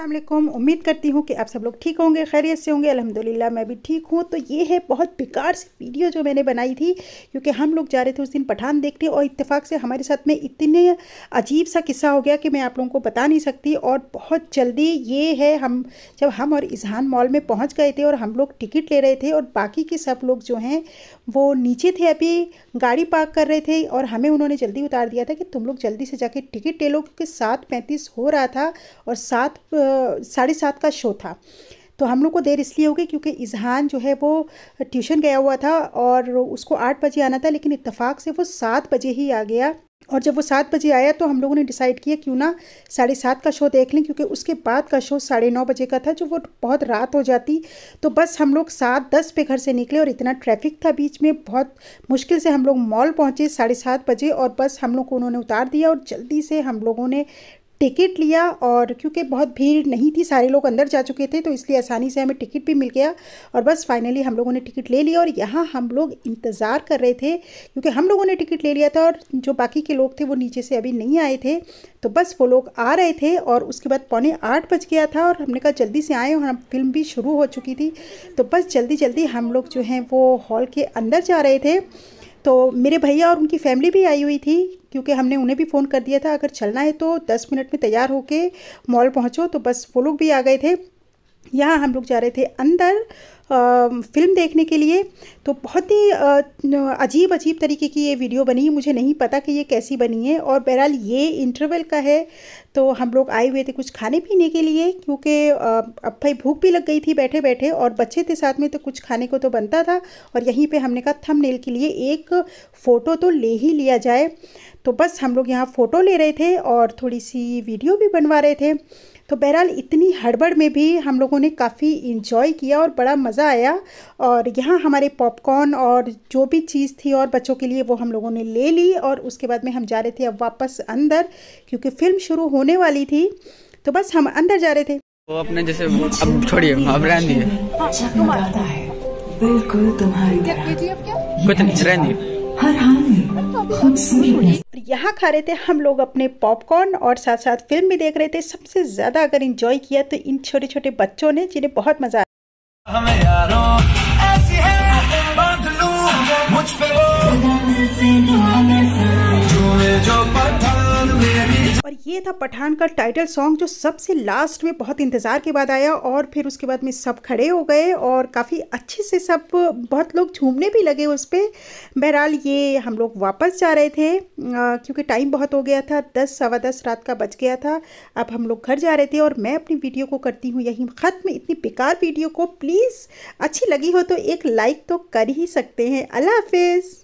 असलम उम्मीद करती हूँ कि आप सब लोग ठीक होंगे खैरियत से होंगे अलहमदिल्ला मैं भी ठीक हूँ तो ये है बहुत बेकार सी वीडियो जो मैंने बनाई थी क्योंकि हम लोग जा रहे थे उस दिन पठान देखने और इतफाक़ से हमारे साथ में इतने अजीब सा किस्सा हो गया कि मैं आप लोगों को बता नहीं सकती और बहुत जल्दी ये है हम जब हम और इजहान मॉल में पहुँच गए थे और हम लोग टिकट ले रहे थे और बाकी के सब लोग जो हैं वो नीचे थे अभी गाड़ी पार्क कर रहे थे और हमें उन्होंने जल्दी उतार दिया था कि तुम लोग जल्दी से जाके टिकट ले लो क्योंकि सात पैंतीस हो रहा था और सात साढ़े सात का शो था तो हम लोग को देर इसलिए हो गई क्योंकि इजहान जो है वो ट्यूशन गया हुआ था और उसको आठ बजे आना था लेकिन इतफ़ाक़ से वो सात बजे ही आ गया और जब वो सात बजे आया तो हम लोगों ने डिसाइड किया क्यों ना साढ़े सात का शो देख लें क्योंकि उसके बाद का शो साढ़े नौ बजे का था जो वो बहुत रात हो जाती तो बस हम लोग सात दस पे घर से निकले और इतना ट्रैफिक था बीच में बहुत मुश्किल से हम लोग मॉल पहुँचे साढ़े सात बजे और बस हम लोग को उन्होंने उतार दिया और जल्दी से हम लोगों ने टिकट लिया और क्योंकि बहुत भीड़ नहीं थी सारे लोग अंदर जा चुके थे तो इसलिए आसानी से हमें टिकट भी मिल गया और बस फाइनली हम लोगों ने टिकट ले लिया और यहाँ हम लोग इंतज़ार कर रहे थे क्योंकि हम लोगों ने टिकट ले लिया था और जो बाकी के लोग थे वो नीचे से अभी नहीं आए थे तो बस वो लोग आ रहे थे और उसके बाद पौने आठ बज गया था और हमने कहा जल्दी से आए और हम फिल्म भी शुरू हो चुकी थी तो बस जल्दी जल्दी हम लोग जो हैं वो हॉल के अंदर जा रहे थे तो मेरे भैया और उनकी फैमिली भी आई हुई थी क्योंकि हमने उन्हें भी फ़ोन कर दिया था अगर चलना है तो दस मिनट में तैयार होके मॉल पहुँचो तो बस वो लोग भी आ गए थे यहाँ हम लोग जा रहे थे अंदर फिल्म देखने के लिए तो बहुत ही अजीब अजीब तरीके की ये वीडियो बनी मुझे नहीं पता कि ये कैसी बनी है और बहरहाल ये इंटरवल का है तो हम लोग आए हुए थे कुछ खाने पीने के लिए क्योंकि अब भाई भूख भी लग गई थी बैठे बैठे और बच्चे थे साथ में तो कुछ खाने को तो बनता था और यहीं पे हमने कहा थम के लिए एक फ़ोटो तो ले ही लिया जाए तो बस हम लोग यहाँ फ़ोटो ले रहे थे और थोड़ी सी वीडियो भी बनवा रहे थे तो बहरहाल इतनी हड़बड़ में भी हम लोगों ने काफ़ी इन्जॉय किया और बड़ा मज़ा आया और यहाँ हमारे पॉपकॉर्न और जो भी चीज़ थी और बच्चों के लिए वो हम लोगों ने ले ली और उसके बाद में हम जा रहे थे अब वापस अंदर क्योंकि फिल्म शुरू होने वाली थी तो बस हम अंदर जा रहे थे वो अपने जैसे अब छोड़िए अब रहने दिए हाँ, बिल्कुल तुम्हारी कुछ नहीं रहने दिए हर हाल में यहाँ खा रहे थे हम लोग अपने पॉपकॉर्न और साथ साथ फिल्म भी देख रहे थे सबसे ज्यादा अगर इंजॉय किया तो इन छोटे छोटे बच्चों ने जिन्हें बहुत मजा आया था पठान का टाइटल सॉन्ग जो सबसे लास्ट में बहुत इंतज़ार के बाद आया और फिर उसके बाद में सब खड़े हो गए और काफ़ी अच्छे से सब बहुत लोग झूमने भी लगे उस पर बहरहाल ये हम लोग वापस जा रहे थे क्योंकि टाइम बहुत हो गया था दस सवा दस रात का बच गया था अब हम लोग घर जा रहे थे और मैं अपनी वीडियो को करती हूँ यहीं ख़त्म इतनी बेकार वीडियो को प्लीज़ अच्छी लगी हो तो एक लाइक तो कर ही सकते हैं अल्लाह हाफिज़